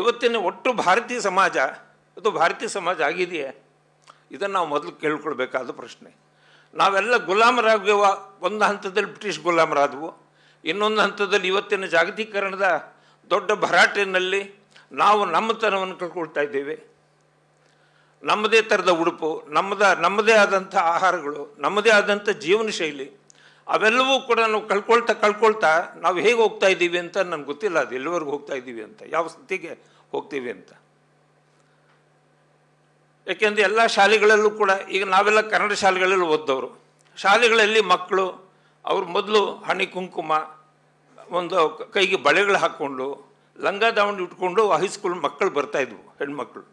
ಇವತ್ತಿನ ಒಟ್ಟು ಭಾರತೀಯ ಸಮಾಜ ಅದು ಭಾರತೀಯ ಸಮಾಜ ಆಗಿದೆಯೇ ಇದನ್ನು ನಾವು ಮೊದಲು ಕೇಳ್ಕೊಳ್ಬೇಕಾದ ಪ್ರಶ್ನೆ ನಾವೆಲ್ಲ ಗುಲಾಮರಾಗುವ ಒಂದು ಹಂತದಲ್ಲಿ ಬ್ರಿಟಿಷ್ ಗುಲಾಮರಾದವು ಇನ್ನೊಂದು ಹಂತದಲ್ಲಿ ಇವತ್ತಿನ ಜಾಗತೀಕರಣದ ದೊಡ್ಡ ಭರಾಟೆಯಲ್ಲಿ ನಾವು ನಮ್ಮತನವನ್ನು ಕಳ್ಕೊಳ್ತಾ ಇದ್ದೇವೆ ನಮ್ಮದೇ ಥರದ ಉಡುಪು ನಮ್ಮದ ನಮ್ಮದೇ ಆದಂಥ ಆಹಾರಗಳು ನಮ್ಮದೇ ಆದಂಥ ಜೀವನ ಶೈಲಿ ಅವೆಲ್ಲವೂ ಕೂಡ ನಾವು ಕಳ್ಕೊಳ್ತಾ ಕಳ್ಕೊಳ್ತಾ ನಾವು ಹೇಗೆ ಹೋಗ್ತಾ ಇದ್ದೀವಿ ಅಂತ ನನಗೆ ಗೊತ್ತಿಲ್ಲ ಅದು ಎಲ್ಲಿವರೆಗೂ ಹೋಗ್ತಾ ಇದ್ದೀವಿ ಅಂತ ಯಾವ ಸ್ಥಿತಿಗೆ ಹೋಗ್ತೀವಿ ಅಂತ ಏಕೆಂದರೆ ಎಲ್ಲ ಶಾಲೆಗಳಲ್ಲೂ ಕೂಡ ಈಗ ನಾವೆಲ್ಲ ಕನ್ನಡ ಶಾಲೆಗಳಲ್ಲಿ ಓದ್ದವರು ಶಾಲೆಗಳಲ್ಲಿ ಮಕ್ಕಳು ಅವರು ಮೊದಲು ಹಣಿ ಕುಂಕುಮ ಒಂದು ಕೈಗೆ ಬಳೆಗಳು ಹಾಕ್ಕೊಂಡು ಲಂಗ ದಾವಣಿ ಇಟ್ಕೊಂಡು ಹೈಸ್ಕೂಲ್ ಮಕ್ಕಳು ಬರ್ತಾಯಿದ್ವು ಹೆಣ್ಮಕ್ಳು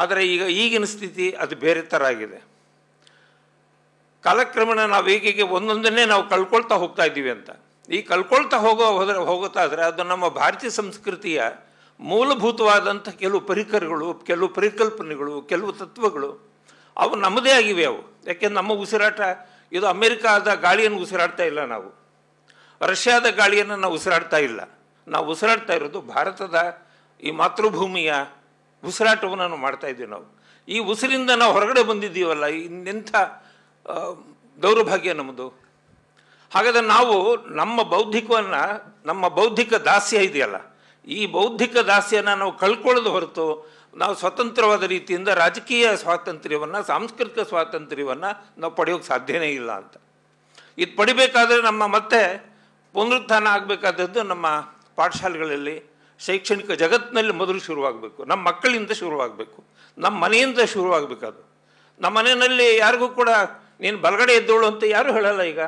ಆದರೆ ಈಗ ಈಗಿನ ಸ್ಥಿತಿ ಅದು ಬೇರೆ ಥರ ಆಗಿದೆ ಕಾಲಕ್ರಮೇಣ ನಾವು ಈಗೀಗೆ ಒಂದೊಂದನ್ನೇ ನಾವು ಕಳ್ಕೊಳ್ತಾ ಹೋಗ್ತಾ ಇದ್ದೀವಿ ಅಂತ ಈ ಕಳ್ಕೊಳ್ತಾ ಹೋಗೋ ಹೋದ್ರೆ ಹೋಗುತ್ತಾ ಅದು ನಮ್ಮ ಭಾರತೀಯ ಸಂಸ್ಕೃತಿಯ ಮೂಲಭೂತವಾದಂಥ ಕೆಲವು ಪರಿಕರಗಳು ಕೆಲವು ಪರಿಕಲ್ಪನೆಗಳು ಕೆಲವು ತತ್ವಗಳು ಅವು ನಮ್ಮದೇ ಆಗಿವೆ ಅವು ಯಾಕೆಂದ್ರೆ ನಮ್ಮ ಉಸಿರಾಟ ಇದು ಅಮೇರಿಕಾದ ಗಾಳಿಯನ್ನು ಉಸಿರಾಡ್ತಾ ಇಲ್ಲ ನಾವು ರಷ್ಯಾದ ಗಾಳಿಯನ್ನು ನಾವು ಉಸಿರಾಡ್ತಾ ಇಲ್ಲ ನಾವು ಉಸಿರಾಡ್ತಾ ಇರೋದು ಭಾರತದ ಈ ಮಾತೃಭೂಮಿಯ ಉಸಿರಾಟವನ್ನು ನಾವು ಮಾಡ್ತಾ ಇದ್ದೀವಿ ನಾವು ಈ ಉಸಿರಿಂದ ನಾವು ಹೊರಗಡೆ ಬಂದಿದ್ದೀವಲ್ಲ ಇನ್ನೆಂಥ ದೌರ್ಭಾಗ್ಯ ನಮ್ಮದು ಹಾಗಾದರೆ ನಾವು ನಮ್ಮ ಬೌದ್ಧಿಕವನ್ನು ನಮ್ಮ ಬೌದ್ಧಿಕ ದಾಸ್ಯ ಇದೆಯಲ್ಲ ಈ ಬೌದ್ಧಿಕ ದಾಸ್ಯನ ನಾವು ಕಳ್ಕೊಳ್ಳೋದು ಹೊರತು ನಾವು ಸ್ವತಂತ್ರವಾದ ರೀತಿಯಿಂದ ರಾಜಕೀಯ ಸ್ವಾತಂತ್ರ್ಯವನ್ನು ಸಾಂಸ್ಕೃತಿಕ ಸ್ವಾತಂತ್ರ್ಯವನ್ನು ನಾವು ಪಡೆಯೋಕೆ ಸಾಧ್ಯನೇ ಇಲ್ಲ ಅಂತ ಇದು ಪಡಿಬೇಕಾದ್ರೆ ನಮ್ಮ ಮತ್ತೆ ಪುನರುತ್ಥಾನ ಆಗಬೇಕಾದದ್ದು ನಮ್ಮ ಪಾಠಶಾಲೆಗಳಲ್ಲಿ ಶೈಕ್ಷಣಿಕ ಜಗತ್ತಿನಲ್ಲಿ ಮೊದಲು ಶುರುವಾಗಬೇಕು ನಮ್ಮ ಮಕ್ಕಳಿಂದ ಶುರುವಾಗಬೇಕು ನಮ್ಮ ಮನೆಯಿಂದ ಶುರುವಾಗಬೇಕದು ನಮ್ಮ ಮನೆಯಲ್ಲಿ ಯಾರಿಗೂ ಕೂಡ ನೀನು ಬಲಗಡೆ ಎದ್ದೋಳು ಅಂತ ಯಾರು ಹೇಳಲ್ಲ ಈಗ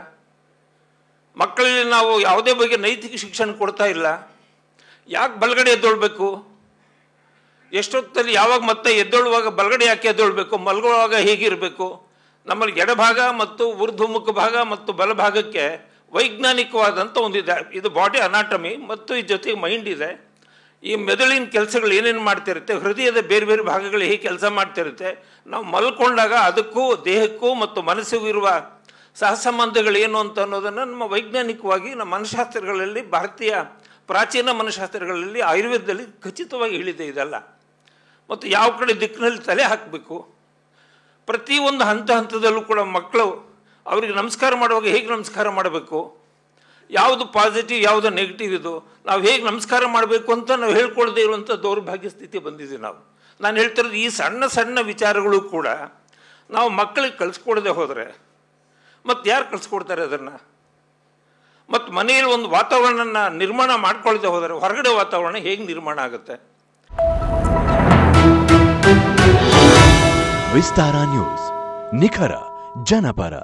ಮಕ್ಕಳಲ್ಲಿ ನಾವು ಯಾವುದೇ ಬಗ್ಗೆ ನೈತಿಕ ಶಿಕ್ಷಣ ಕೊಡ್ತಾ ಇಲ್ಲ ಯಾಕೆ ಬಲಗಡೆ ಎದ್ದೊಳ್ಬೇಕು ಎಷ್ಟೊತ್ತಲ್ಲಿ ಯಾವಾಗ ಮತ್ತೆ ಎದ್ದೋಳುವಾಗ ಬಲಗಡೆ ಯಾಕೆ ಎದ್ದೋಳ್ಬೇಕು ಮಲ್ಗೊಳ್ಳುವಾಗ ಹೇಗಿರಬೇಕು ನಮ್ಮಲ್ಲಿ ಎಡಭಾಗ ಮತ್ತು ಊರ್ಧ್ವಮುಖ ಭಾಗ ಮತ್ತು ಬಲಭಾಗಕ್ಕೆ ವೈಜ್ಞಾನಿಕವಾದಂಥ ಒಂದು ಇದು ಬಾಡಿ ಅನಾಟಮಿ ಮತ್ತು ಈ ಜೊತೆಗೆ ಮೈಂಡ್ ಇದೆ ಈ ಮೆದುಳಿನ ಕೆಲಸಗಳು ಏನೇನು ಮಾಡ್ತಿರುತ್ತೆ ಹೃದಯದ ಬೇರೆ ಬೇರೆ ಭಾಗಗಳು ಹೇಗೆ ಕೆಲಸ ಮಾಡ್ತಿರುತ್ತೆ ನಾವು ಮಲ್ಕೊಂಡಾಗ ಅದಕ್ಕೂ ದೇಹಕ್ಕೂ ಮತ್ತು ಮನಸ್ಸಿಗೂ ಇರುವ ಸಹಸಂಬಂಧಗಳೇನು ಅಂತ ಅನ್ನೋದನ್ನು ನಮ್ಮ ವೈಜ್ಞಾನಿಕವಾಗಿ ನಮ್ಮ ಮನಶಾಸ್ತ್ರಗಳಲ್ಲಿ ಭಾರತೀಯ ಪ್ರಾಚೀನ ಮನಶಾಸ್ತ್ರಗಳಲ್ಲಿ ಆಯುರ್ವೇದದಲ್ಲಿ ಖಚಿತವಾಗಿ ಹೇಳಿದೆ ಇದೆಲ್ಲ ಮತ್ತು ಯಾವ ಕಡೆ ದಿಕ್ಕಿನಲ್ಲಿ ತಲೆ ಹಾಕಬೇಕು ಪ್ರತಿಯೊಂದು ಹಂತ ಹಂತದಲ್ಲೂ ಕೂಡ ಮಕ್ಕಳು ಅವರಿಗೆ ನಮಸ್ಕಾರ ಮಾಡುವಾಗ ಹೇಗೆ ನಮಸ್ಕಾರ ಮಾಡಬೇಕು ಯಾವುದು ಪಾಸಿಟಿವ್ ಯಾವುದು ನೆಗೆಟಿವ್ ಇದು ನಾವು ಹೇಗೆ ನಮಸ್ಕಾರ ಮಾಡಬೇಕು ಅಂತ ನಾವು ಹೇಳ್ಕೊಳ್ಳದೆ ಇರುವಂಥ ದೌರ್ಭಾಗ್ಯ ಸ್ಥಿತಿ ಬಂದಿದ್ದೀವಿ ನಾವು ನಾನು ಹೇಳ್ತಿರೋದು ಈ ಸಣ್ಣ ಸಣ್ಣ ವಿಚಾರಗಳು ಕೂಡ ನಾವು ಮಕ್ಕಳಿಗೆ ಕಲಿಸ್ಕೊಡದೆ ಹೋದರೆ ಮತ್ತು ಯಾರು ಕಲಿಸ್ಕೊಡ್ತಾರೆ ಅದನ್ನು ಮತ್ತು ಮನೆಯಲ್ಲಿ ಒಂದು ವಾತಾವರಣನ ನಿರ್ಮಾಣ ಮಾಡ್ಕೊಳ್ಳದೆ ಹೋದರೆ ಹೊರಗಡೆ ವಾತಾವರಣ ಹೇಗೆ ನಿರ್ಮಾಣ ಆಗುತ್ತೆ ವಿಸ್ತಾರ ನ್ಯೂಸ್ ನಿಖರ ಜನಪರ